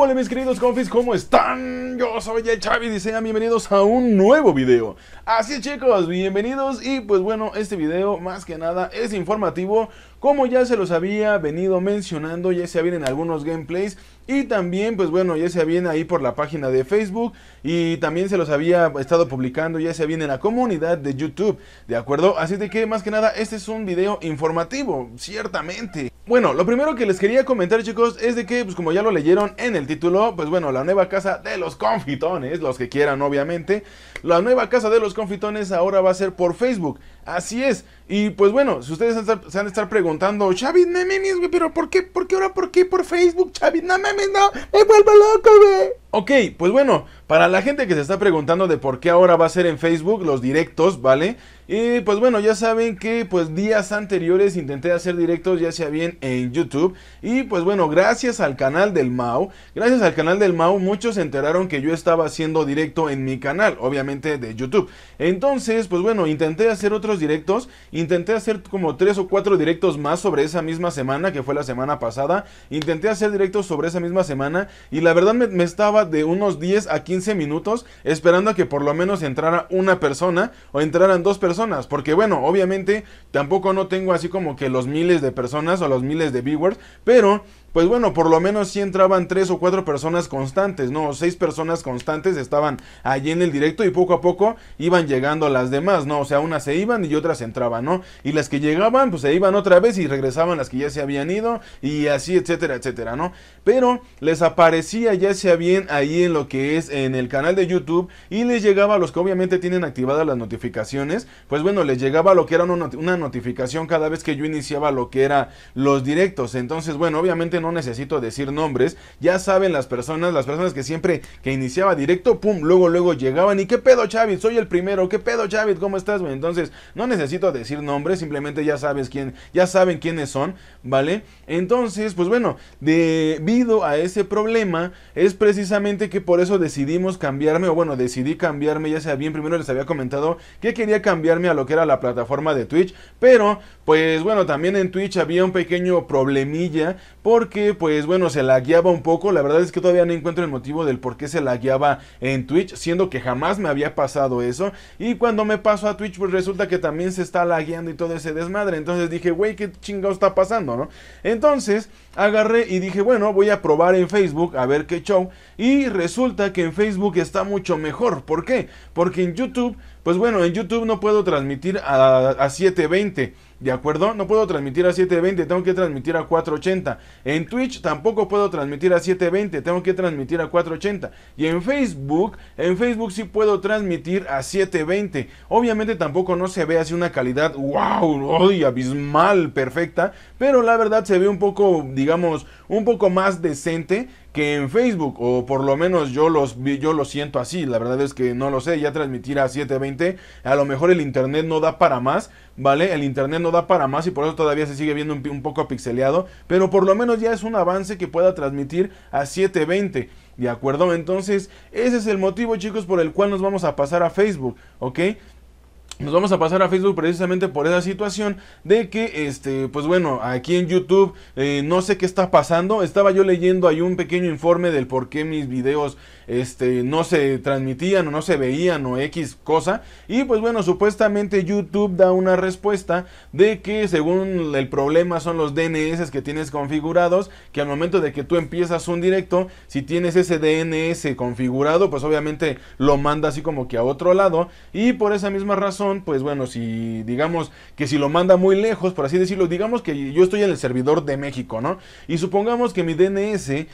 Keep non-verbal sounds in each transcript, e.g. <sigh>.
hola mis queridos confis? ¿Cómo están? Yo soy el Chavi y sean bienvenidos a un nuevo video. Así es chicos, bienvenidos y pues bueno, este video más que nada es informativo. Como ya se los había venido mencionando, ya se vienen algunos gameplays y también, pues bueno, ya se viene ahí por la página de Facebook y también se los había estado publicando, ya se viene en la comunidad de YouTube, ¿de acuerdo? Así de que más que nada, este es un video informativo, ciertamente. Bueno, lo primero que les quería comentar chicos es de que, pues como ya lo leyeron en el título, pues bueno, la nueva casa de los confitones, los que quieran obviamente, la nueva casa de los confitones ahora va a ser por Facebook. Así es. Y pues bueno, si ustedes se han de estar preguntando, Xavi, no mames, güey, pero ¿por qué? ¿Por qué ahora? ¿Por qué por Facebook, Xavi? No mames, no, me vuelvo loco, güey. Ok, pues bueno, para la gente que se está preguntando de por qué ahora va a ser en Facebook los directos, ¿vale? Y pues bueno, ya saben que pues días anteriores intenté hacer directos ya sea bien en YouTube. Y pues bueno, gracias al canal del Mau, gracias al canal del Mau, muchos se enteraron que yo estaba haciendo directo en mi canal, obviamente de YouTube. Entonces, pues bueno, intenté hacer otros directos, intenté hacer como tres o cuatro directos más sobre esa misma semana, que fue la semana pasada. Intenté hacer directos sobre esa misma semana y la verdad me, me estaba de unos 10 a 15 minutos esperando a que por lo menos entrara una persona o entraran dos personas porque bueno, obviamente tampoco no tengo así como que los miles de personas o los miles de viewers. Pero pues bueno, por lo menos sí entraban tres o cuatro personas constantes, ¿no? seis personas constantes estaban allí en el directo y poco a poco iban llegando las demás, ¿no? O sea, unas se iban y otras entraban, ¿no? Y las que llegaban, pues se iban otra vez y regresaban las que ya se habían ido y así, etcétera, etcétera, ¿no? Pero les aparecía ya sea bien ahí en lo que es en el canal de YouTube y les llegaba a los que obviamente tienen activadas las notificaciones, pues bueno, les llegaba lo que era una notificación cada vez que yo iniciaba lo que era los directos. Entonces, bueno, obviamente no necesito decir nombres, ya saben las personas, las personas que siempre que iniciaba directo, pum, luego luego llegaban y qué pedo Chávez, soy el primero, qué pedo Chávez, ¿cómo estás? Güey? Entonces, no necesito decir nombres, simplemente ya sabes quién, ya saben quiénes son, ¿vale? Entonces, pues bueno, debido a ese problema es precisamente que por eso decidimos cambiarme o bueno, decidí cambiarme, ya sea bien primero les había comentado que quería cambiarme a lo que era la plataforma de Twitch, pero pues bueno, también en Twitch había un pequeño problemilla porque que pues bueno, se guiaba un poco. La verdad es que todavía no encuentro el motivo del por qué se guiaba en Twitch, siendo que jamás me había pasado eso. Y cuando me paso a Twitch, pues resulta que también se está lagueando y todo ese desmadre. Entonces dije, güey, qué chingado está pasando, ¿no? Entonces agarré y dije, bueno, voy a probar en Facebook a ver qué show. Y resulta que en Facebook está mucho mejor. ¿Por qué? Porque en YouTube, pues bueno, en YouTube no puedo transmitir a, a 720. ¿De acuerdo? No puedo transmitir a 720, tengo que transmitir a 480. En Twitch tampoco puedo transmitir a 720, tengo que transmitir a 480. Y en Facebook, en Facebook sí puedo transmitir a 720. Obviamente tampoco no se ve así una calidad wow, ¡ay, abismal, perfecta, pero la verdad se ve un poco, digamos, un poco más decente que en Facebook, o por lo menos yo, los, yo lo siento así, la verdad es que no lo sé, ya transmitir a 720, a lo mejor el internet no da para más, ¿vale? El internet no da para más y por eso todavía se sigue viendo un, poco pixeleado, pero por lo menos ya es un avance que pueda transmitir a 720. ¿De acuerdo? Entonces, ese es el motivo, chicos, por el cual nos vamos a pasar a Facebook, ¿ok? Nos vamos a pasar a Facebook precisamente por esa situación de que, este, pues bueno, aquí en YouTube eh, no sé qué está pasando. Estaba yo leyendo ahí un pequeño informe del por qué mis videos este, no se transmitían o no se veían o X cosa. Y pues bueno, supuestamente YouTube da una respuesta de que según el problema son los DNS que tienes configurados, que al momento de que tú empiezas un directo, si tienes ese DNS configurado, pues obviamente lo manda así como que a otro lado. Y por esa misma razón pues bueno, si digamos que si lo manda muy lejos, por así decirlo, digamos que yo estoy en el servidor de México, ¿no? Y supongamos que mi DNS eh,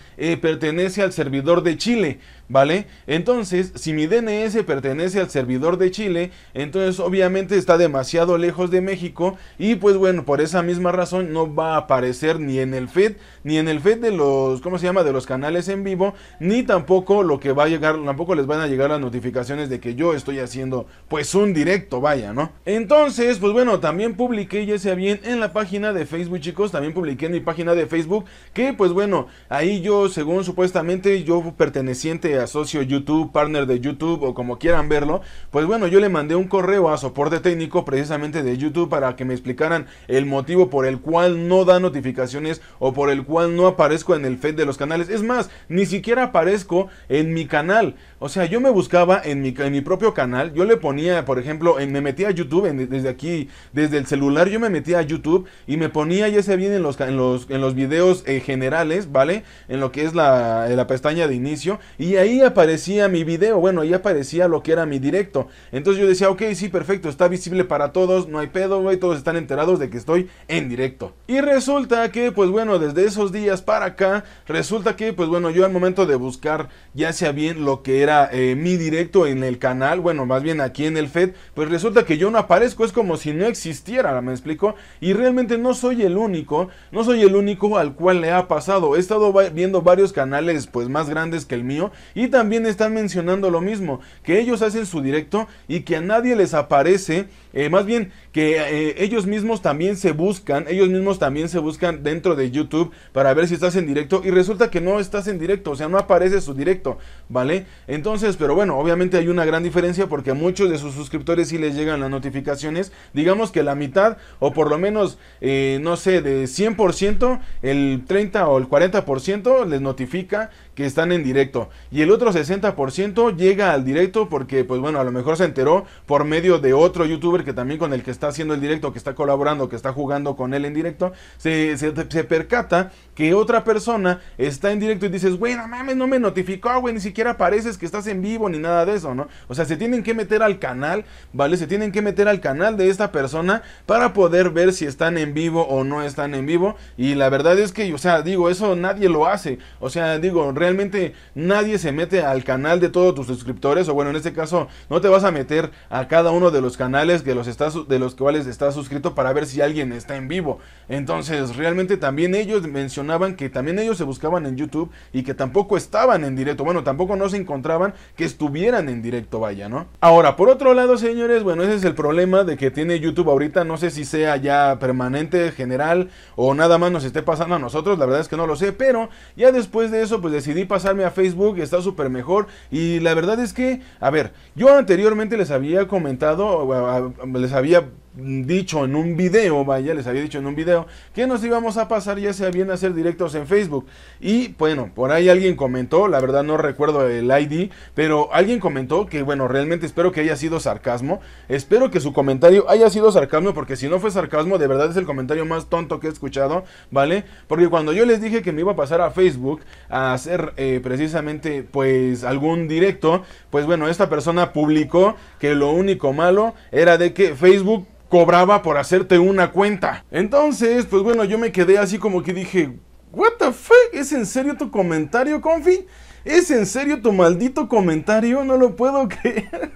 pertenece al servidor de Chile. ¿vale? Entonces, si mi DNS pertenece al servidor de Chile, entonces obviamente está demasiado lejos de México y pues bueno, por esa misma razón no va a aparecer ni en el Fed, ni en el Fed de los, ¿cómo se llama? de los canales en vivo, ni tampoco lo que va a llegar, tampoco les van a llegar las notificaciones de que yo estoy haciendo pues un directo, vaya, ¿no? Entonces, pues bueno, también publiqué, ya sea bien, en la página de Facebook, chicos, también publiqué en mi página de Facebook que pues bueno, ahí yo según supuestamente yo perteneciente asocio socio YouTube, partner de YouTube o como quieran verlo, pues bueno, yo le mandé un correo a soporte técnico precisamente de YouTube para que me explicaran el motivo por el cual no da notificaciones o por el cual no aparezco en el feed de los canales. Es más, ni siquiera aparezco en mi canal. O sea, yo me buscaba en mi, en mi propio canal, yo le ponía, por ejemplo, me metía a YouTube desde aquí, desde el celular, yo me metía a YouTube y me ponía, ya se viene en los, en los, en los videos eh, generales, ¿vale? En lo que es la pestaña de inicio y ahí ahí aparecía mi video, bueno, ahí aparecía lo que era mi directo. Entonces yo decía, ok, sí, perfecto, está visible para todos, no hay pedo, güey, todos están enterados de que estoy en directo. Y resulta que, pues bueno, desde esos días para acá, resulta que, pues bueno, yo al momento de buscar ya sea bien lo que era eh, mi directo en el canal, bueno, más bien aquí en el FED, pues resulta que yo no aparezco, es como si no existiera, ¿me explico? Y realmente no soy el único, no soy el único al cual le ha pasado. He estado viendo varios canales, pues más grandes que el mío, y y también están mencionando lo mismo, que ellos hacen su directo y que a nadie les aparece, eh, más bien que eh, ellos mismos también se buscan, ellos mismos también se buscan dentro de YouTube para ver si estás en directo y resulta que no estás en directo, o sea, no aparece su directo, ¿vale? Entonces, pero bueno, obviamente hay una gran diferencia porque a muchos de sus suscriptores sí les llegan las notificaciones, digamos que la mitad o por lo menos, eh, no sé, de 100%, el 30 o el 40% les notifica que están en directo. Y el otro 60% llega al directo porque, pues bueno, a lo mejor se enteró por medio de otro youtuber que también con el que está haciendo el directo, que está colaborando, que está jugando con él en directo, se, se, se percata que otra persona está en directo y dices, güey, no mames, no me notificó, güey, ni siquiera pareces que estás en vivo ni nada de eso, ¿no? O sea, se tienen que meter al canal, ¿vale? Se tienen que meter al canal de esta persona para poder ver si están en vivo o no están en vivo. Y la verdad es que, o sea, digo, eso nadie lo hace. O sea, digo, realmente nadie se mete al canal de todos tus suscriptores. O bueno, en este caso, no te vas a meter a cada uno de los canales de los, estás, de los cuales estás suscrito para ver si alguien está en vivo. Entonces, realmente también ellos mencionaron que también ellos se buscaban en YouTube y que tampoco estaban en directo, bueno, tampoco no se encontraban que estuvieran en directo, vaya, ¿no? Ahora, por otro lado, señores, bueno, ese es el problema de que tiene YouTube ahorita, no sé si sea ya permanente, general o nada más nos esté pasando a nosotros, la verdad es que no lo sé, pero ya después de eso, pues decidí pasarme a Facebook, está súper mejor y la verdad es que, a ver, yo anteriormente les había comentado, les había dicho en un video, vaya, les había dicho en un video, que nos íbamos a pasar ya sea bien a hacer directos en Facebook. Y bueno, por ahí alguien comentó, la verdad no recuerdo el ID, pero alguien comentó que bueno, realmente espero que haya sido sarcasmo. Espero que su comentario haya sido sarcasmo, porque si no fue sarcasmo, de verdad es el comentario más tonto que he escuchado, ¿vale? Porque cuando yo les dije que me iba a pasar a Facebook a hacer eh, precisamente pues algún directo, pues bueno, esta persona publicó que lo único malo era de que Facebook cobraba por hacerte una cuenta. Entonces, pues bueno, yo me quedé así como que dije, ¿What the fuck? ¿Es en serio tu comentario, Confi? ¿Es en serio tu maldito comentario? No lo puedo <laughs> creer.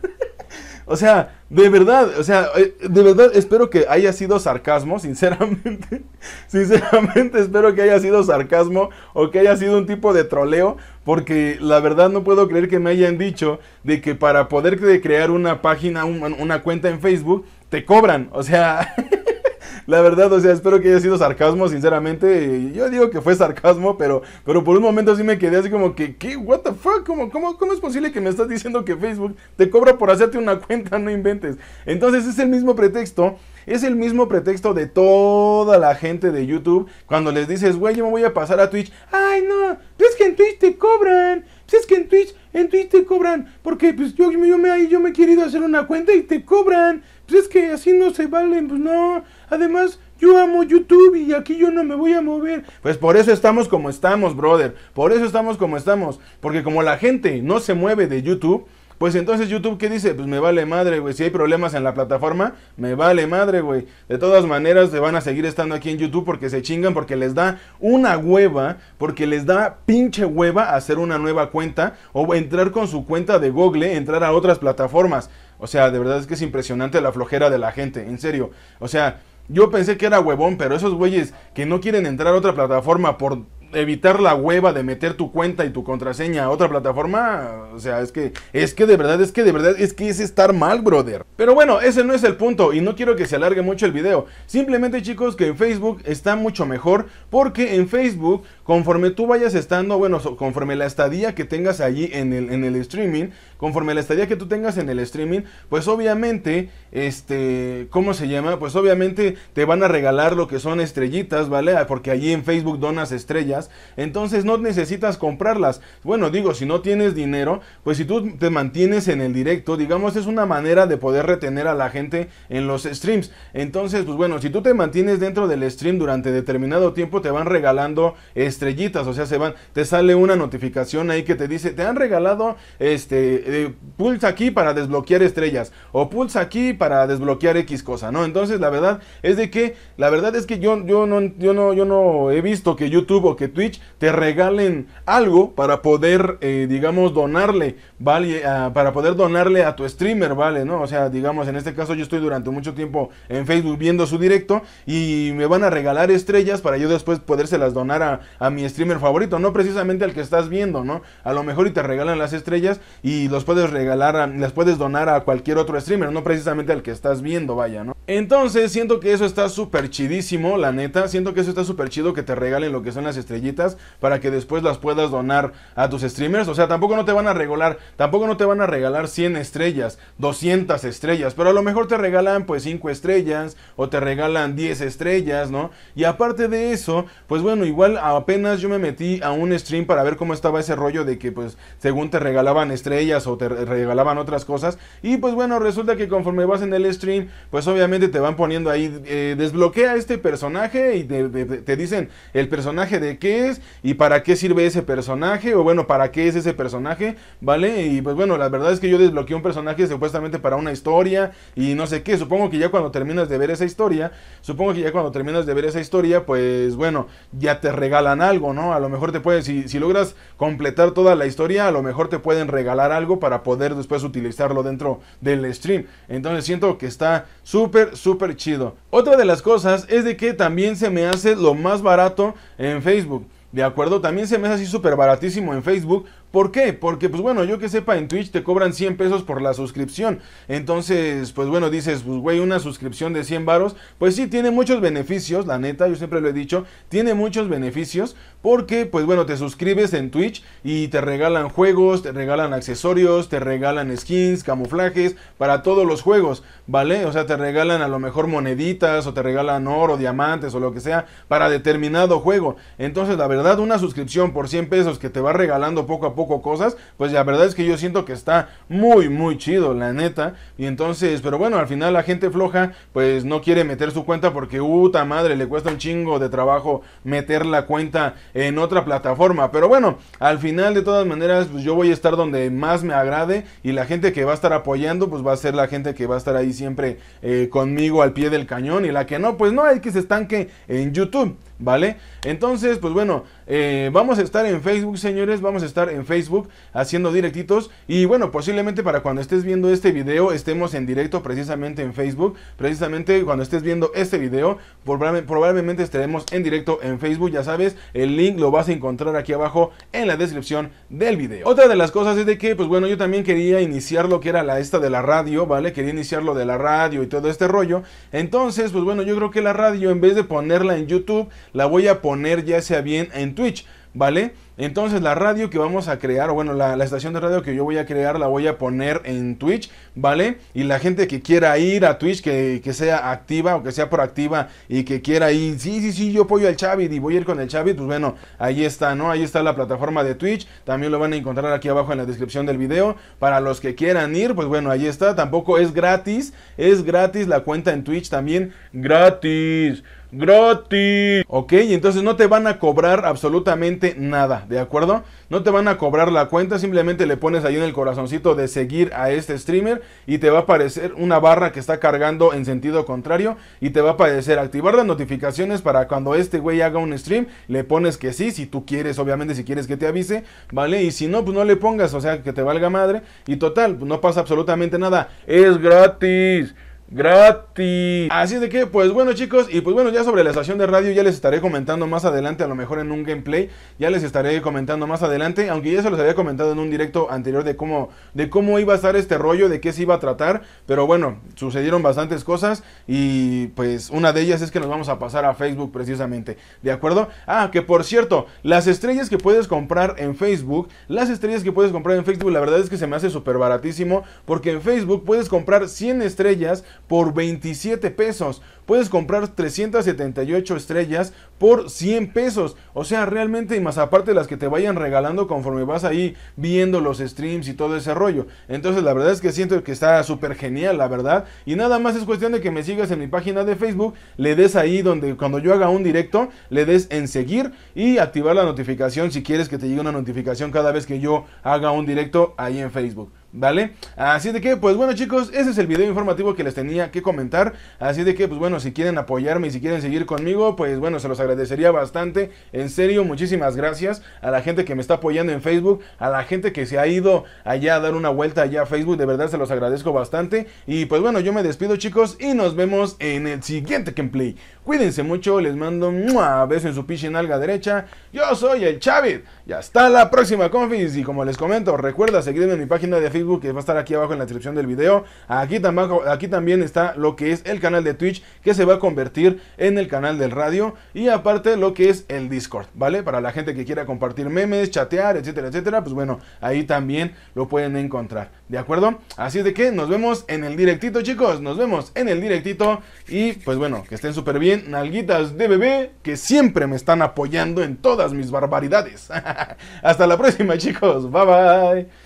<laughs> O sea, de verdad, o sea, eh, de verdad espero que haya sido sarcasmo, sinceramente. <laughs> Sinceramente espero que haya sido sarcasmo o que haya sido un tipo de troleo, porque la verdad no puedo creer que me hayan dicho de que para poder crear una página, una cuenta en Facebook, te cobran. O sea... <laughs> La verdad, o sea, espero que haya sido sarcasmo, sinceramente. Yo digo que fue sarcasmo, pero, pero por un momento sí me quedé así como que, ¿qué? ¿What the fuck? ¿Cómo, es posible que me estás diciendo que Facebook te cobra por hacerte una cuenta? No inventes. Entonces es el mismo pretexto. Es el mismo pretexto de toda la gente de YouTube cuando les dices, güey, yo me voy a pasar a Twitch. Ay, no, es que en Twitch te cobran. Pues es que en Twitch, en Twitch te cobran. Porque pues yo, yo, me, yo me he querido hacer una cuenta y te cobran. Pues es que así no se valen, pues no. Además, yo amo YouTube y aquí yo no me voy a mover. Pues por eso estamos como estamos, brother. Por eso estamos como estamos. Porque como la gente no se mueve de YouTube pues entonces YouTube, ¿qué dice? Pues me vale madre, güey. Si hay problemas en la plataforma, me vale madre, güey. De todas maneras, se van a seguir estando aquí en YouTube porque se chingan, porque les da una hueva, porque les da pinche hueva hacer una nueva cuenta o entrar con su cuenta de Google, entrar a otras plataformas. O sea, de verdad es que es impresionante la flojera de la gente, en serio. O sea... Yo pensé que era huevón, pero esos güeyes que no quieren entrar a otra plataforma por evitar la hueva de meter tu cuenta y tu contraseña a otra plataforma, o sea, es que, es que de verdad, es que de verdad, es que es estar mal, brother. Pero bueno, ese no es el punto y no quiero que se alargue mucho el video. Simplemente chicos que en Facebook está mucho mejor porque en Facebook, conforme tú vayas estando, bueno, conforme la estadía que tengas allí en el, en el streaming, conforme la estadía que tú tengas en el streaming, pues obviamente, este, ¿cómo se llama? Pues obviamente te van a regalar lo que son estrellitas, ¿vale? Ah, porque allí en Facebook donas estrellas entonces no necesitas comprarlas. Bueno, digo, si no tienes dinero, pues si tú te mantienes en el directo, digamos, es una manera de poder retener a la gente en los streams. Entonces, pues bueno, si tú te mantienes dentro del stream durante determinado tiempo, te van regalando estrellitas, o sea, se van, te sale una notificación ahí que te dice, te han regalado, este, eh, pulsa aquí para desbloquear estrellas, o pulsa aquí para desbloquear X cosa, ¿no? Entonces, la verdad es de que, la verdad es que yo, yo, no, yo, no, yo no he visto que YouTube o que Twitch te regalen algo para poder, eh, digamos, donarle, ¿vale? Eh, ah, para poder donarle a tu streamer, ¿vale? ¿No? O sea, digamos, en este caso yo estoy durante mucho tiempo en Facebook viendo su directo y me van a regalar estrellas para yo después las donar a, a mi streamer favorito, no precisamente al que estás viendo, ¿no? A lo mejor y te regalan las estrellas y los puedes regalar, a, las puedes donar a cualquier otro streamer, no precisamente al que estás viendo, vaya, ¿no? Entonces, siento que eso está súper chidísimo, la neta. Siento que eso está súper chido que te regalen lo que son las estrellitas para que después las puedas donar a tus streamers. O sea, tampoco no te van a regalar, tampoco no te van a regalar 100 estrellas, 200 estrellas, pero a lo mejor te regalan pues 5 estrellas o te regalan 10 estrellas, ¿no? Y aparte de eso, pues bueno, igual apenas yo me metí a un stream para ver cómo estaba ese rollo de que pues según te regalaban estrellas o te regalaban otras cosas. Y pues bueno, resulta que conforme vas en el stream, pues obviamente te van poniendo ahí, eh, desbloquea este personaje y te, dicen el personaje de qué es y para qué sirve ese personaje, o bueno, para qué es ese personaje, ¿vale? Y pues bueno, la verdad es que yo desbloqueé un personaje supuestamente para una historia y no sé qué, supongo que ya cuando terminas de ver esa historia, supongo que ya cuando terminas de ver esa historia, pues bueno, ya te regalan algo, ¿no? A lo mejor te puedes, si, si logras completar toda la historia, a lo mejor te pueden regalar algo para poder después utilizarlo dentro del stream. Entonces siento que está súper súper, chido. Otra de las cosas es de que también se me hace lo más barato en Facebook. De acuerdo, también se me hace así súper baratísimo en Facebook ¿Por qué? Porque, pues bueno, yo que sepa, en Twitch te cobran 100 pesos por la suscripción. Entonces, pues bueno, dices, pues güey, una suscripción de 100 varos. Pues sí, tiene muchos beneficios, la neta, yo siempre lo he dicho, tiene muchos beneficios. Porque, pues bueno, te suscribes en Twitch y te regalan juegos, te regalan accesorios, te regalan skins, camuflajes, para todos los juegos, ¿vale? O sea, te regalan a lo mejor moneditas o te regalan oro, diamantes o lo que sea para determinado juego. Entonces, la verdad, una suscripción por 100 pesos que te va regalando poco a poco cosas, pues la verdad es que yo siento que está muy, muy chido, la neta. Y entonces, pero bueno, al final la gente floja, pues no quiere meter su cuenta porque, puta madre, le cuesta un chingo de trabajo meter la cuenta en otra plataforma. Pero bueno, al final de todas maneras, pues yo voy a estar donde más me agrade y la gente que va a estar apoyando, pues va a ser la gente que va a estar ahí siempre eh, conmigo al pie del cañón y la que no, pues no, hay que se estanque en YouTube. ¿vale? Entonces, pues bueno, eh, vamos a estar en Facebook, señores, vamos a estar en Facebook haciendo directitos y bueno, posiblemente para cuando estés viendo este video estemos en directo precisamente en Facebook, precisamente cuando estés viendo este video, probablemente estaremos en directo en Facebook, ya sabes, el link lo vas a encontrar aquí abajo en la descripción del video. Otra de las cosas es de que, pues bueno, yo también quería iniciar lo que era la esta de la radio, ¿vale? Quería iniciar lo de la radio y todo este rollo. Entonces, pues bueno, yo creo que la radio en vez de ponerla en YouTube, la voy a poner ya sea bien en Twitch, ¿vale? Entonces la radio que vamos a crear, o bueno, la, estación de radio que yo voy a crear la voy a poner en Twitch, ¿vale? Y la gente que quiera ir a Twitch, que, que sea activa o que sea proactiva y que quiera ir, sí, sí, sí, yo apoyo al Chavit y voy a ir con el Chavit, pues bueno, ahí está, ¿no? Ahí está la plataforma de Twitch, también lo van a encontrar aquí abajo en la descripción del video. Para los que quieran ir, pues bueno, ahí está, tampoco es gratis, es gratis la cuenta en Twitch también, gratis gratis. Ok, entonces no te van a cobrar absolutamente nada, ¿de acuerdo? No te van a cobrar la cuenta, simplemente le pones ahí en el corazoncito de seguir a este streamer y te va a aparecer una barra que está cargando en sentido contrario y te va a aparecer activar las notificaciones para cuando este güey haga un stream, le pones que sí, si tú quieres, obviamente si quieres que te avise, ¿vale? Y si no, pues no le pongas, o sea, que te valga madre y total, pues no pasa absolutamente nada, es gratis gratis. Así es de que, pues bueno chicos, y pues bueno, ya sobre la estación de radio ya les estaré comentando más adelante, a lo mejor en un gameplay, ya les estaré comentando más adelante, aunque ya se los había comentado en un directo anterior de cómo, de cómo iba a estar este rollo, de qué se iba a tratar, pero bueno, sucedieron bastantes cosas y pues una de ellas es que nos vamos a pasar a Facebook precisamente, ¿de acuerdo? Ah, que por cierto, las estrellas que puedes comprar en Facebook, las estrellas que puedes comprar en Facebook, la verdad es que se me hace súper baratísimo, porque en Facebook puedes comprar 100 estrellas, por 27 pesos. Puedes comprar 378 estrellas por 100 pesos. O sea, realmente, y más aparte las que te vayan regalando conforme vas ahí viendo los streams y todo ese rollo. Entonces, la verdad es que siento que está súper genial, la verdad. Y nada más es cuestión de que me sigas en mi página de Facebook, le des ahí donde cuando yo haga un directo, le des en seguir y activar la notificación si quieres que te llegue una notificación cada vez que yo haga un directo ahí en Facebook. ¿Vale? Así de que, pues bueno chicos, ese es el video informativo que les tenía que comentar. Así de que, pues bueno, si quieren apoyarme y si quieren seguir conmigo, pues bueno, se los agradecería bastante. En serio, muchísimas gracias a la gente que me está apoyando en Facebook, a la gente que se ha ido allá a dar una vuelta allá a Facebook. De verdad, se los agradezco bastante. Y pues bueno, yo me despido chicos y nos vemos en el siguiente gameplay. Cuídense mucho, les mando un beso en su pichinalga alga derecha. Yo soy el Chavit y hasta la próxima, confis. Y como les comento, recuerda seguirme en mi página de Facebook que va a estar aquí abajo en la descripción del video. Aquí, también está lo que es el canal de Twitch, que se va a convertir en el canal del radio. Y aparte lo que es el Discord, ¿vale? Para la gente que quiera compartir memes, chatear, etcétera, etcétera, pues bueno, ahí también lo pueden encontrar, ¿de acuerdo? Así de que nos vemos en el directito, chicos, nos vemos en el directito. Y pues bueno, que estén súper bien, nalguitas de bebé, que siempre me están apoyando en todas mis barbaridades. <laughs> Hasta la próxima, chicos. Bye bye.